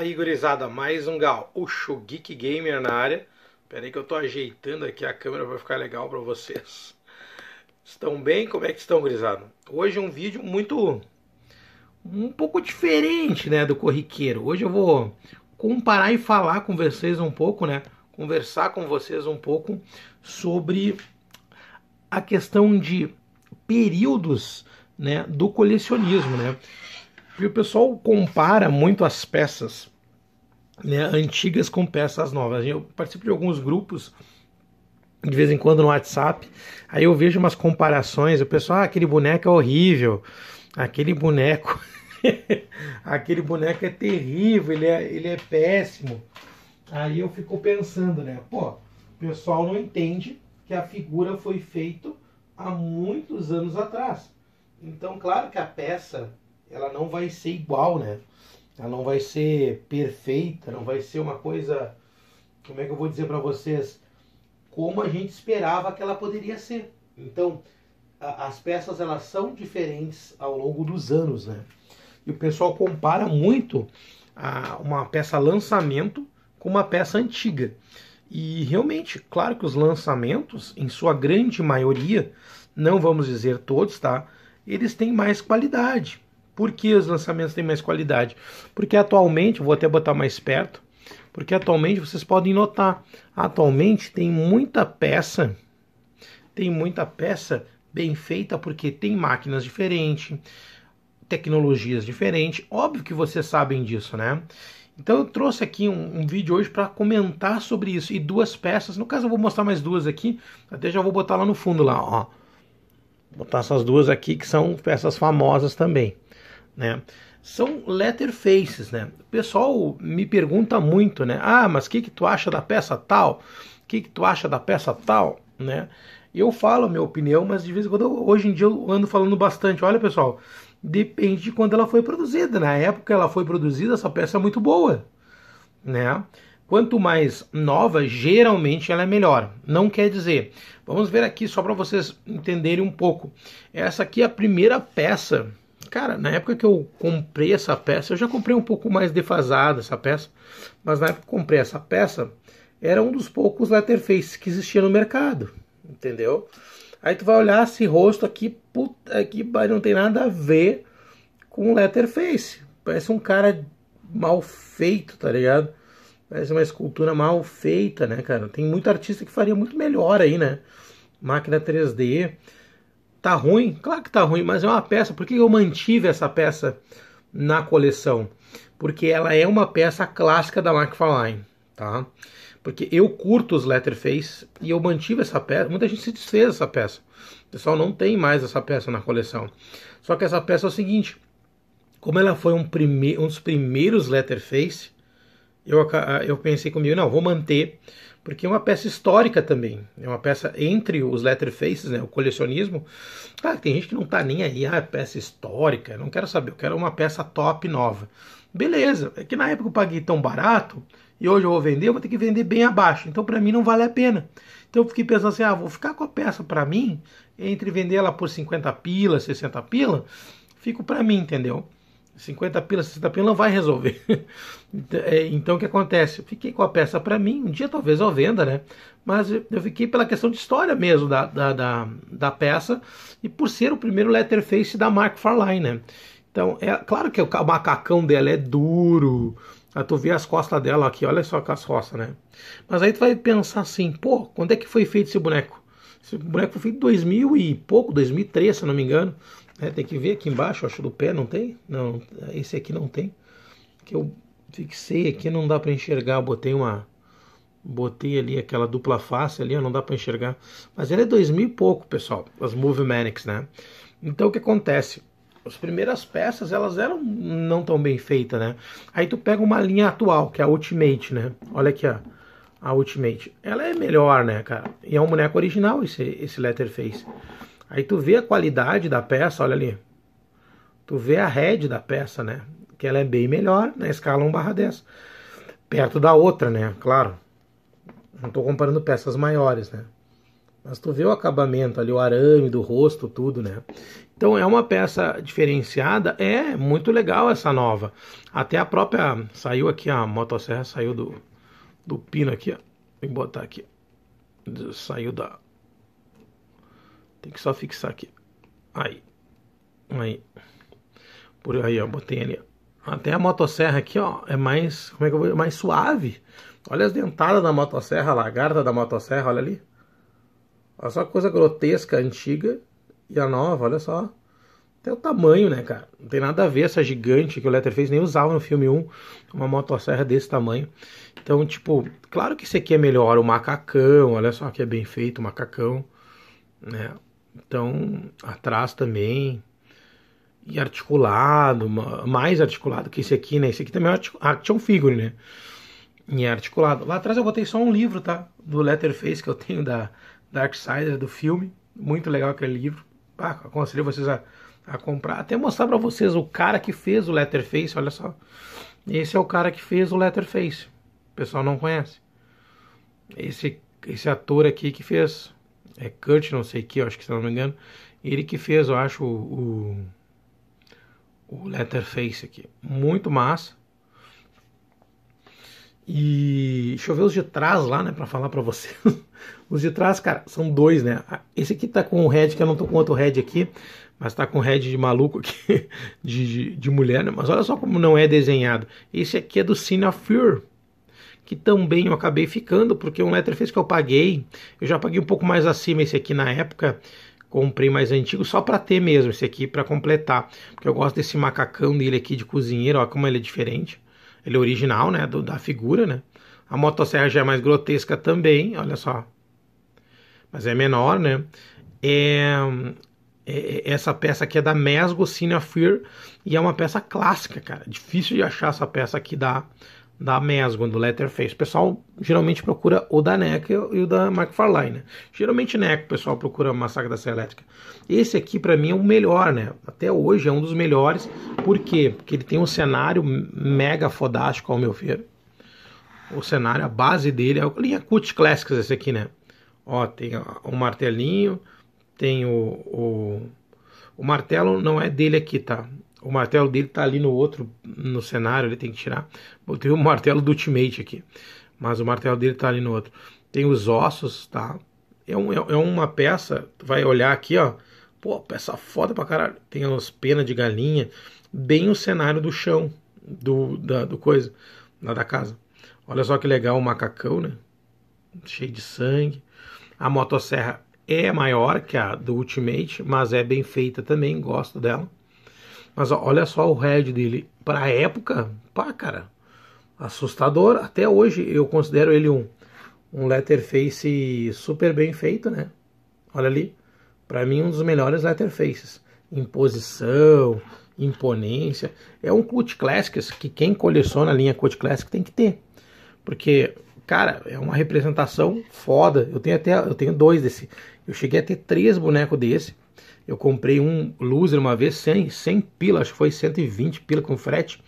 aí, gurizada, mais um gal. show Geek Gamer na área. Pera aí que eu tô ajeitando aqui a câmera para ficar legal para vocês. Estão bem? Como é que estão, gurizada? Hoje é um vídeo muito... um pouco diferente, né, do corriqueiro. Hoje eu vou comparar e falar com vocês um pouco, né, conversar com vocês um pouco sobre a questão de períodos, né, do colecionismo, né. E o pessoal compara muito as peças né, antigas com peças novas. Eu participo de alguns grupos de vez em quando no WhatsApp, aí eu vejo umas comparações, o pessoal, ah, aquele boneco é horrível, aquele boneco, aquele boneco é terrível, ele é, ele é péssimo. Aí eu fico pensando, né, pô, o pessoal não entende que a figura foi feita há muitos anos atrás. Então, claro que a peça, ela não vai ser igual, né? ela não vai ser perfeita, não vai ser uma coisa, como é que eu vou dizer para vocês, como a gente esperava que ela poderia ser. Então, a, as peças elas são diferentes ao longo dos anos, né? E o pessoal compara muito a, uma peça lançamento com uma peça antiga. E realmente, claro que os lançamentos, em sua grande maioria, não vamos dizer todos, tá? Eles têm mais qualidade. Por que os lançamentos têm mais qualidade? Porque atualmente, vou até botar mais perto, porque atualmente vocês podem notar, atualmente tem muita peça, tem muita peça bem feita porque tem máquinas diferentes, tecnologias diferentes. Óbvio que vocês sabem disso, né? Então eu trouxe aqui um, um vídeo hoje para comentar sobre isso e duas peças. No caso eu vou mostrar mais duas aqui, até já vou botar lá no fundo lá, ó. Botar essas duas aqui que são peças famosas também né? São letterfaces, né? O pessoal me pergunta muito, né? Ah, mas o que, que tu acha da peça tal? O que, que tu acha da peça tal, né? Eu falo a minha opinião, mas de vez em quando, eu, hoje em dia, eu ando falando bastante. Olha, pessoal, depende de quando ela foi produzida. Né? Na época que ela foi produzida, essa peça é muito boa, né? Quanto mais nova, geralmente ela é melhor. Não quer dizer. Vamos ver aqui só para vocês entenderem um pouco. Essa aqui é a primeira peça cara, na época que eu comprei essa peça, eu já comprei um pouco mais defasada essa peça, mas na época que eu comprei essa peça, era um dos poucos letterface que existia no mercado, entendeu? Aí tu vai olhar esse rosto aqui, puta, aqui não tem nada a ver com letterface. Parece um cara mal feito, tá ligado? Parece uma escultura mal feita, né, cara? Tem muito artista que faria muito melhor aí, né? Máquina 3D. Tá ruim? Claro que tá ruim, mas é uma peça. Por que eu mantive essa peça na coleção? Porque ela é uma peça clássica da McFarlane, tá? Porque eu curto os Letterface e eu mantive essa peça. Muita gente se desfez dessa peça. O pessoal não tem mais essa peça na coleção. Só que essa peça é o seguinte: como ela foi um, prime... um dos primeiros Letterface, eu, eu pensei comigo, não, vou manter porque é uma peça histórica também. É uma peça entre os letterfaces, né, o colecionismo. Claro, tem gente que não está nem aí, ah, peça histórica, não quero saber, eu quero uma peça top nova. Beleza, é que na época eu paguei tão barato e hoje eu vou vender, eu vou ter que vender bem abaixo. Então para mim não vale a pena. Então eu fiquei pensando assim, ah, vou ficar com a peça para mim, entre vender ela por 50 pila, 60 pila, fico para mim, entendeu? 50 pila, 60 pila não vai resolver. Então, é, então o que acontece? Eu fiquei com a peça para mim, um dia talvez eu venda, né? Mas eu fiquei pela questão de história mesmo da, da, da, da peça e por ser o primeiro letterface da Mark Farline, né? Então, é claro que o macacão dela é duro. Aí ah, tu vê as costas dela aqui, olha só as costas, né? Mas aí tu vai pensar assim, pô, quando é que foi feito esse boneco? Esse boneco foi feito em 2000 e pouco, 2003, se não me engano. É, tem que ver aqui embaixo, acho do pé, não tem? Não, esse aqui não tem. Que eu fixei aqui, não dá para enxergar, botei uma botei ali aquela dupla face ali, não dá para enxergar. Mas ela é 2000 e pouco, pessoal, as Movie né? Então o que acontece? As primeiras peças, elas eram não tão bem feitas, né? Aí tu pega uma linha atual, que é a Ultimate, né? Olha aqui, ó. A Ultimate. Ela é melhor, né, cara? E é um boneco original esse, esse Letterface. Aí tu vê a qualidade da peça, olha ali. Tu vê a head da peça, né? Que ela é bem melhor na escala 1 barra 10. Perto da outra, né? Claro. Não estou comparando peças maiores, né? Mas tu vê o acabamento ali, o arame do rosto, tudo, né? Então é uma peça diferenciada, é muito legal essa nova. Até a própria. Saiu aqui, a motosserra saiu do, do pino aqui, ó. Vou botar aqui. Saiu da, tem que só fixar aqui. Aí. Aí. Por aí, ó. Botei ali. Até a motosserra aqui, ó. É mais. Como é que eu vou. É mais suave. Olha as dentadas da motosserra, a lagarta da motosserra, olha ali. Olha só coisa grotesca, antiga. E a nova, olha só. Até o tamanho, né, cara? Não tem nada a ver essa gigante que o Letterface nem usava no filme 1, uma motosserra desse tamanho. Então, tipo, claro que esse aqui é melhor, o macacão, olha só que é bem feito o macacão, né? Então, atrás também. E articulado, mais articulado que esse aqui, né? Esse aqui também é action ah, figure, né? E é articulado. Lá atrás eu botei só um livro, tá? Do Letterface que eu tenho da Darksider, do filme. Muito legal aquele livro. Ah, aconselho vocês a, a comprar. Até mostrar para vocês o cara que fez o Letterface, olha só. Esse é o cara que fez o Letterface. O pessoal não conhece. Esse, esse ator aqui que fez é Kurt, não sei que, acho que se não me engano, ele que fez, eu acho, o, o, Letterface aqui. Muito massa. E deixa eu ver os de trás lá, né, para falar para vocês. os de trás, cara, são dois, né? Ah, esse aqui tá com o head, que eu não tô com outro head aqui, mas tá com head de maluco aqui, de, de, de mulher, né? Mas olha só como não é desenhado. Esse aqui é do Cine of que também eu acabei ficando, porque um letterface que eu paguei, eu já paguei um pouco mais acima esse aqui na época, comprei mais antigo só para ter mesmo esse aqui para completar, porque eu gosto desse macacão dele aqui de cozinheiro, ó como ele é diferente. Ele é original, né, do, da figura, né? A motosserra já é mais grotesca também, olha só. Mas é menor, né? É, é, é essa peça aqui é da Mesgo Cinefear e é uma peça clássica, cara. Difícil de achar essa peça aqui da da Mesgon, do Letterface. O pessoal geralmente procura o da nec e o da McFarlane. Né? Geralmente nec o pessoal procura Massacre da Serra Elétrica. Esse aqui para mim é o melhor, né? Até hoje é um dos melhores. Por quê? Porque ele tem um cenário mega fodástico ao meu ver. O cenário, a base dele é a linha cut Classics esse aqui, né? Ó, tem o martelinho, tem o, o... O martelo não é dele aqui, tá? O martelo dele tá ali no outro, no cenário, ele tem que tirar. Botei o martelo do ultimate aqui. Mas o martelo dele tá ali no outro. Tem os ossos, tá? É, um, é, é uma peça, tu vai olhar aqui, ó. Pô, peça foda pra caralho. Tem as penas de galinha. Bem o cenário do chão, do, da, do coisa, lá da casa. Olha só que legal o macacão, né? Cheio de sangue. A motosserra é maior que a do Ultimate, mas é bem feita também, gosto dela. Mas olha só o head dele. Para a época, pá, cara, assustador. Até hoje eu considero ele um, um letterface super bem feito, né? Olha ali. Para mim, um dos melhores letterfaces. Imposição, imponência. É um Cult Classics que quem coleciona a linha Cult Classic tem que ter. Porque, cara, é uma representação foda. Eu tenho até eu tenho dois desse. Eu cheguei a ter três bonecos desse eu comprei um loser uma vez, 100, 100 pila, acho que foi 120 pila com frete.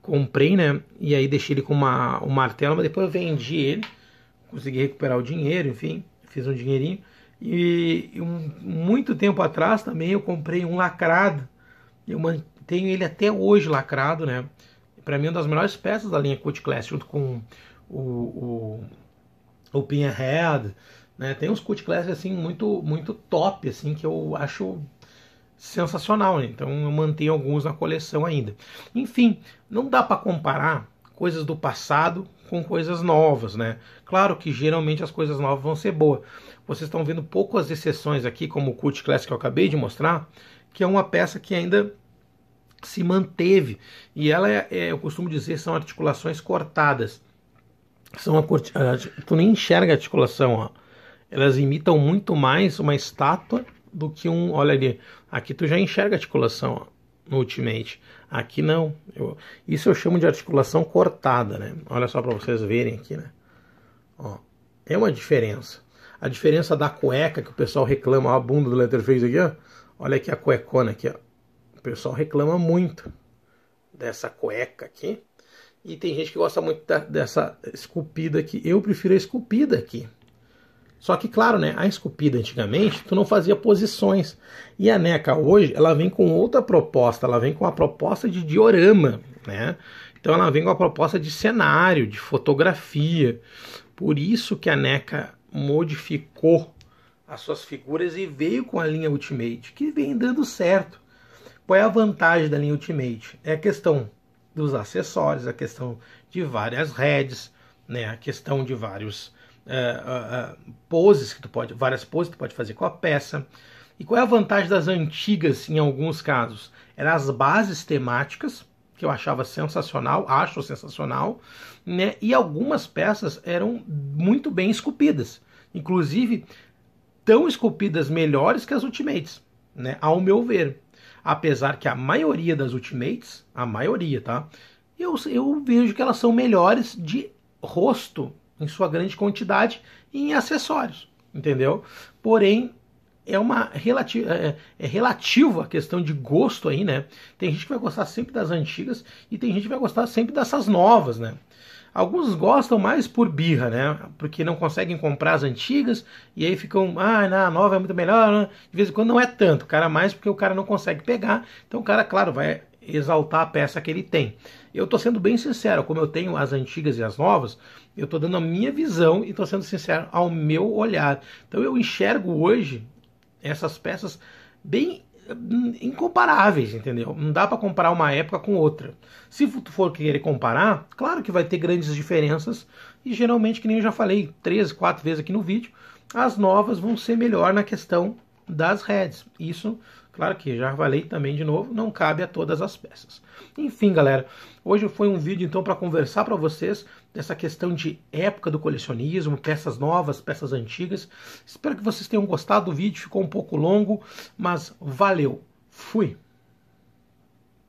Comprei, né? E aí deixei ele com uma, um martelo, mas depois eu vendi ele. Consegui recuperar o dinheiro, enfim, fiz um dinheirinho. E, e um, muito tempo atrás também eu comprei um lacrado. Eu mantenho ele até hoje lacrado, né? Para mim, é uma das melhores peças da linha Cut Class, junto com o, o, o Pinhead, né? Tem uns cult classics assim muito muito top assim que eu acho sensacional, né? então eu mantenho alguns na coleção ainda. Enfim, não dá para comparar coisas do passado com coisas novas, né? Claro que geralmente as coisas novas vão ser boas. Vocês estão vendo poucas exceções aqui, como o Cult Classic que eu acabei de mostrar, que é uma peça que ainda se manteve. E ela é, é eu costumo dizer, são articulações cortadas. São a, tu nem enxerga a articulação, ó elas imitam muito mais uma estátua do que um. Olha ali, aqui tu já enxerga articulação ó, no Ultimate. Aqui não. Eu, isso eu chamo de articulação cortada, né? Olha só para vocês verem aqui, né? Ó, é uma diferença. A diferença da cueca que o pessoal reclama, ó, a bunda do Letterface aqui, ó. Olha aqui a cuecona aqui, ó. O pessoal reclama muito dessa cueca aqui. E tem gente que gosta muito da, dessa esculpida aqui. Eu prefiro a esculpida aqui. Só que, claro, né, a esculpida antigamente, tu não fazia posições. E a NECA hoje, ela vem com outra proposta, ela vem com a proposta de diorama, né? Então ela vem com a proposta de cenário, de fotografia. Por isso que a NECA modificou as suas figuras e veio com a linha Ultimate, que vem dando certo. Qual é a vantagem da linha Ultimate? É a questão dos acessórios, a questão de várias redes, né, a questão de vários é, poses que tu pode, várias poses que tu pode fazer com a peça. E qual é a vantagem das antigas em alguns casos? Eram as bases temáticas, que eu achava sensacional, acho sensacional, né? E algumas peças eram muito bem esculpidas, inclusive tão esculpidas melhores que as Ultimates, né? Ao meu ver. Apesar que a maioria das Ultimates, a maioria, tá? Eu, eu vejo que elas são melhores de rosto em sua grande quantidade em acessórios, entendeu? Porém, é uma relativa, é, é, é a questão de gosto aí, né? Tem gente que vai gostar sempre das antigas e tem gente que vai gostar sempre dessas novas, né? Alguns gostam mais por birra, né? Porque não conseguem comprar as antigas e aí ficam, ah, não, a nova é muito melhor. Né? De vez em quando não é tanto, cara, mais porque o cara não consegue pegar. Então o cara, claro, vai exaltar a peça que ele tem. Eu estou sendo bem sincero, como eu tenho as antigas e as novas, eu estou dando a minha visão e estou sendo sincero ao meu olhar. Então eu enxergo hoje essas peças bem hum, incomparáveis, entendeu? Não dá para comparar uma época com outra. Se for querer comparar, claro que vai ter grandes diferenças e geralmente, que nem eu já falei três, quatro vezes aqui no vídeo, as novas vão ser melhor na questão das redes. Isso Claro que já falei também de novo, não cabe a todas as peças. Enfim, galera, hoje foi um vídeo então para conversar para vocês dessa questão de época do colecionismo, peças novas, peças antigas. Espero que vocês tenham gostado do vídeo, ficou um pouco longo, mas valeu. Fui.